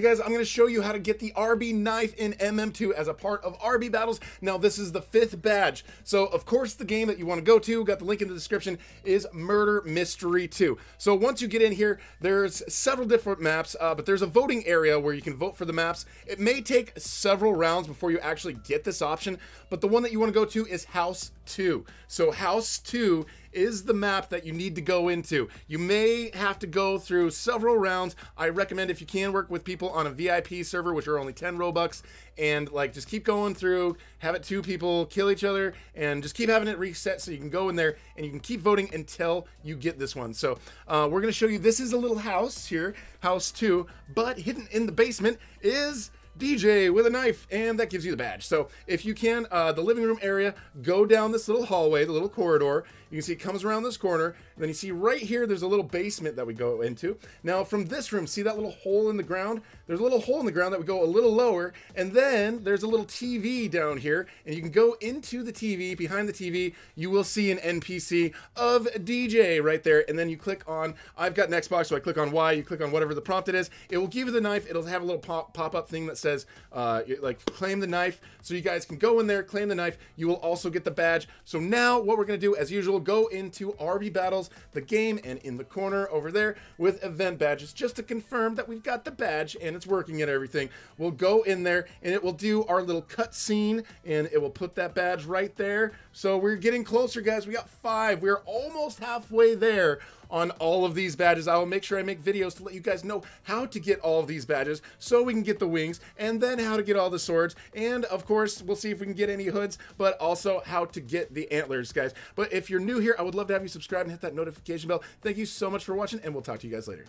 Hey guys, I'm gonna show you how to get the RB knife in MM2 as a part of RB battles. Now this is the fifth badge. So of course the game that you wanna go to, got the link in the description, is Murder Mystery 2. So once you get in here, there's several different maps, uh, but there's a voting area where you can vote for the maps. It may take several rounds before you actually get this option, but the one that you wanna go to is House 2. So House 2 is the map that you need to go into. You may have to go through several rounds. I recommend if you can work with people on a VIP server, which are only 10 Robux, and like just keep going through, have it two people kill each other, and just keep having it reset so you can go in there and you can keep voting until you get this one. So uh, we're gonna show you, this is a little house here, house two, but hidden in the basement is DJ with a knife, and that gives you the badge. So if you can, uh, the living room area, go down this little hallway, the little corridor. You can see it comes around this corner, then you see right here, there's a little basement that we go into. Now from this room, see that little hole in the ground? There's a little hole in the ground that would go a little lower, and then there's a little TV down here, and you can go into the TV, behind the TV, you will see an NPC of DJ right there, and then you click on, I've got an Xbox, so I click on Y, you click on whatever the prompt it is, it will give you the knife, it'll have a little pop-up pop thing that says says uh, like claim the knife. So you guys can go in there, claim the knife. You will also get the badge. So now what we're gonna do as usual, go into RB Battles, the game, and in the corner over there with event badges just to confirm that we've got the badge and it's working and everything. We'll go in there and it will do our little cutscene and it will put that badge right there. So we're getting closer guys. We got five. We're almost halfway there on all of these badges. I will make sure I make videos to let you guys know how to get all of these badges so we can get the wings and then how to get all the swords. And of course, we'll see if we can get any hoods, but also how to get the antlers, guys. But if you're new here, I would love to have you subscribe and hit that notification bell. Thank you so much for watching and we'll talk to you guys later.